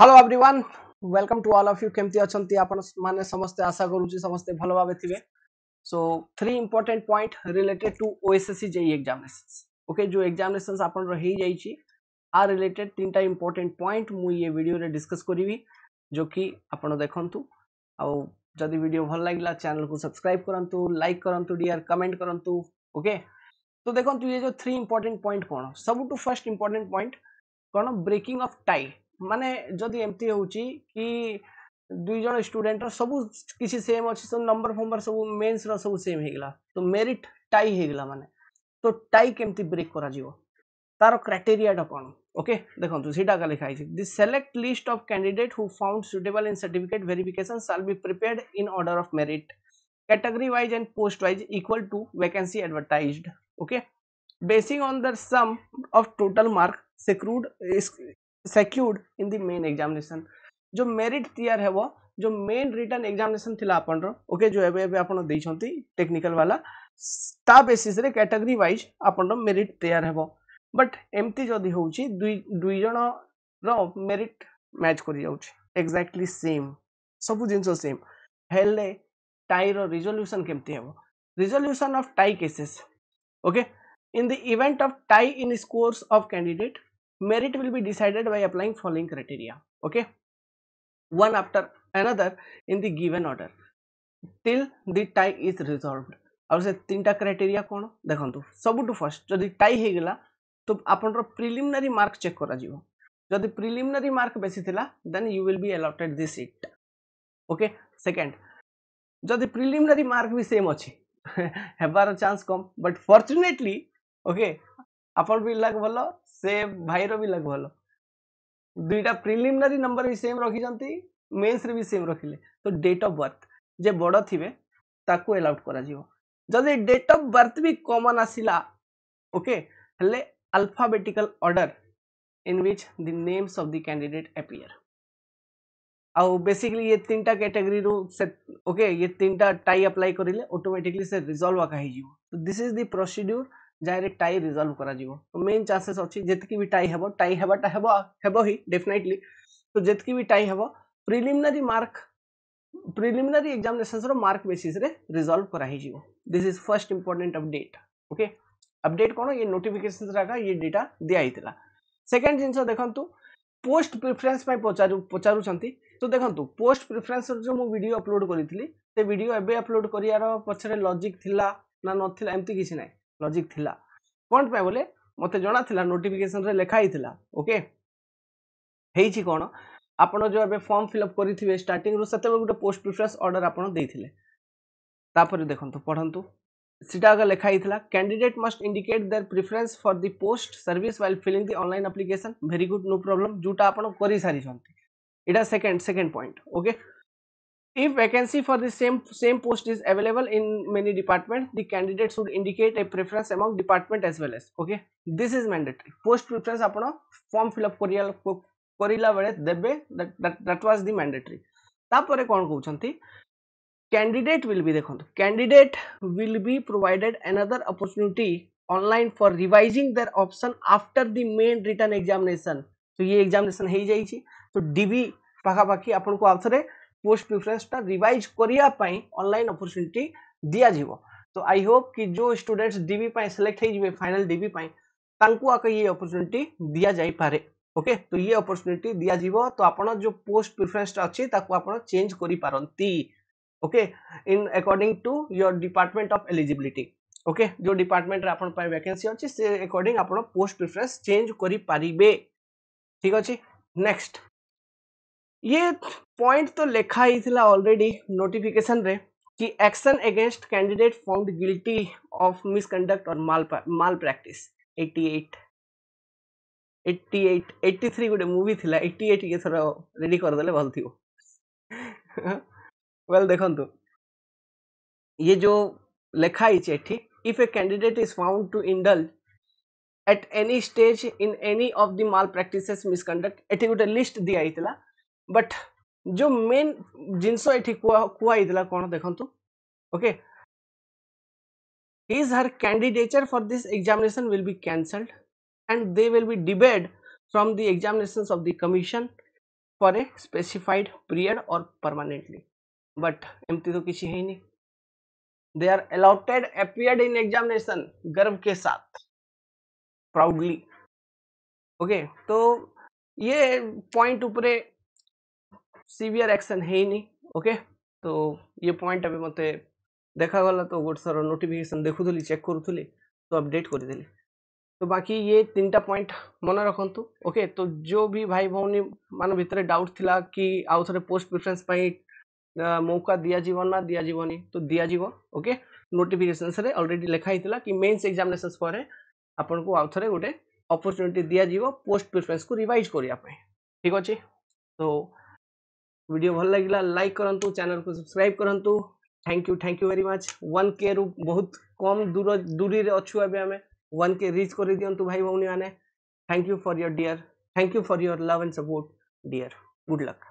Hello everyone welcome to all of you কেমতি অনেক আপনার সমস্তে আশা করুছি সমস্তে ভালো ভাবে থিবে so three important point related to OSSC JE examination okay যে এক্সামিনেসন আপনার হয়ে যাই আর রিলেটেড তিনটা ইম্পর্টেন্ট পয়েন্ট মু ইয়ে ভিডিওরে ডিসকস করিবি जो कि আপনার দেখন্তু আও যদি ভিডিও ভাল লাগিলা চ্যানেল কু সাবস্ক্রাইব করন্তু লাইক করন্তু ডিয়ার কমেন্ট করন্তু ওকে তো দেখন্তু ये जो थ्री इंपोर्टेंट पॉइंट কোন सबुटु फर्स्ट इंपोर्टेंट पॉइंट কোন ব্রেকিং অফ টাই माने जदि एमती हूँ कि दुईज स्टूडेन्टर सब किसी सेम अच्छे सब नंबर फंबर सब मेन्स रु सेम होगा तो मेरीट टाई होगा मानने तो टाई केमती ब्रेक कर तार क्राइटेरिया कौन ओके देखो सीटा लिखाई the select list of candidate who found suitable in certificate verification shall be prepare in order of merit category wise and post wise equal to vacancy advertise okay basing on the sum of total mark secured secured in the main examination जो merit तैयार है वो जो main return examination थिला आपन okay जो एबे एबे टेक्निकल वाला ता बेसिस कैटेगरी वाइज आप मेरीट तैयार हेबो बट एम्ती जदि होउची दुई दुई मैच कर जाउची सेम सब जिन सेम हेले टाई रिजोल्यूशन केमती हेबो resolution of tie cases okay in the event of tie in scores of candidate merit will be decided by applying following criteria okay one after another in the given order till the tie is resolved ଆଉ ସେ ତିନିଟା criteria କ'ଣ ଦେଖନ୍ତୁ ସବୁଠୁ first ଯଦି tie ହେଇଗଲା ତ ଆପଣଙ୍କର ପ୍ରିଲିମିନାରୀ ମାର୍କ ଚେକ୍ କରାଯିବ ଯଦି ପ୍ରିଲିମିନାରୀ ମାର୍କ ବେଶୀ ଥିଲା then you will be allotted the seat okay second ଯଦି ପ୍ରିଲିମିନାରୀ ମାର୍କ ବି ସେମ୍ ଅଛି ହେବାର ଚାନ୍ସ କମ୍ ବଟ୍ ଫର୍ଚୁନେଟଲି ଓକେ आपन भी लग भलो से भाईरो भी लग भलो दुईटा प्रिलिमिनरी नंबर भी सेम रखी जंती मेंस रे भी सेम रखिले तो डेट ऑफ बर्थ जे बडो थिबे ताकू अलाउड करा जीवो जदी डेट ऑफ बर्थ भी कॉमन आसीला ओके हले alphabetical order in which the names of the candidate appear आ बेसिकली ये तीनटा कैटेगरी रो ओके ये तीनटा टाई अप्लाई करिले ऑटोमेटिकली से रिजॉल्व आका हिजो तो this is the procedure direct tie resolve कर मेन चान्सेस अच्छी जितकी भी टाई हम टाई हेटा हम ही डेफिनेटली तो जितकी भी टाई हम primary mark preliminary examination mark basis resolve कराई this is first important update okay update कौन ये नोटिफिकेसन जगह ये डेटा दिखाई सेकेंड जिनस देखूँ पोस्ट प्रिफरेन्स पचारूँ तो देखो पोस्ट प्रिफरेन्स जो मुझे भिडियो अपलोड करी से भिडियो एवं अपलोड कर पचर लजिक ना ना एमती किसी ना ଲଜିକ୍ ଥିଲା କ'ଣ ପାଇଁ ବୋଲେ ମୋତେ ଜଣାଥିଲା ନୋଟିଫିକେସନ୍ରେ ଲେଖା ହେଇଥିଲା ଓକେ ହେଇଛି କ'ଣ ଆପଣ ଯେଉଁ ଏବେ ଫର୍ମ ଫିଲଅପ୍ କରିଥିବେ ଷ୍ଟାର୍ଟିଂରୁ ସେତେବେଳେ ଗୋଟେ ପୋଷ୍ଟ ପ୍ରିଫରେନ୍ସ ଅର୍ଡ଼ର ଆପଣ ଦେଇଥିଲେ ତାପରେ ଦେଖନ୍ତୁ ପଢ଼ନ୍ତୁ ସେଇଟା ଆଗ ଲେଖା ହେଇଥିଲା candidate must indicate their preference for the post service while filling the online application very good no problem ଯେଉଁଟା ଆପଣ କରିସାରିଛନ୍ତି ଏଇଟା second second point okay If vacancy for the same, same post is available in many departments, the candidate should indicate a preference among department as well as, okay. This is mandatory. Post preference upon form fill up Korea, Korea where debe, that, that, that was the mandatory. তারপরে কোন কৌছন্তি candidate will be দেখুন candidate will be provided another opportunity online for revising their option after the main written examination তো ये examination হই যাইছি তো ডিবি পাখাপাখি আপনাকে আউথরে पोस्ट प्रिफरेन्सटा रिवाइज करने अनलाइन अपरच्युनिटी दिज्व तो आई होप कि जो स्टूडेंट्स डीबी सिलेक्ट हो फाइनाल डीबी ये अपरच्युनिटी दि जाए ओके तो ये अपरच्युनिटी दिज्व तो आप जो पोस्ट प्रिफरेन्सटा अच्छी आप चेंज करपारती okay in according to your department of eligibility okay जो डिपार्टमेंट रे आपन वैकेंसी अछि से अकॉर्डिंग आपन पोस्ट प्रिफरेन्स चेंज करि परिबे ठीक अछि नेक्स्ट ये पॉइंट तो लिखा ही था ऑलरेडी नोटिफिकेशन रे कि action against candidate found guilty of misconduct और माल माल प्रैक्टिस 88 88 83 गोटे मूवी थिला 88 ये थोड़ा रेडी कर देले भल थियो वेल देखंतु ये जो लिखा ही छे if a candidate is found to indulge at any stage in any of the malpractices misconduct एटी गोटे लिस्ट दिया आइतला बट जो मेन जिनस कहला कौन देखु okay is her candidature for this examination will be cancelled and they will be debarred from the examination of the commission for a specified period or permanently but एमती तो किसी है they are allotted appeared in examination गर्व के साथ proudly okay okay, तो ये point ऊपर सीवियर एक्शन है ही नहीं ओके तो ये पॉइंट अभी मत देखागला तो गोटे सर नोटिफिकेसन देखुली चेक करूली तो अपडेट करदेली तो, तो, तो, तो बाकी ये तीन टा पॉइंट मन रखु ओके तो जो भी भाई भाई मान भितर डाउट थिला कि आउ थे पोस्ट प्रिफरेन्स मौका दिजाव ना दिजावनी तो दिजाव ओके नोटिफिकेसन अलरेडी लिखाई कि मेन्स एक्जामेसन पर आपन को आउ थे गोटे अपरच्युनिटी दिजाव पोस्ट प्रिफरेन्स को रिवाइज करने ठीक अच्छे तो भिड भल लगे लाइक करूँ चेल को सब्सक्राइब करूँ thank you thank you very much one K रु बहुत कम दूर दूरी से अभी आम वन के रिच कर दिंतु भाई भाई मैंने thank you for your dear thank you for your love and support dear good luck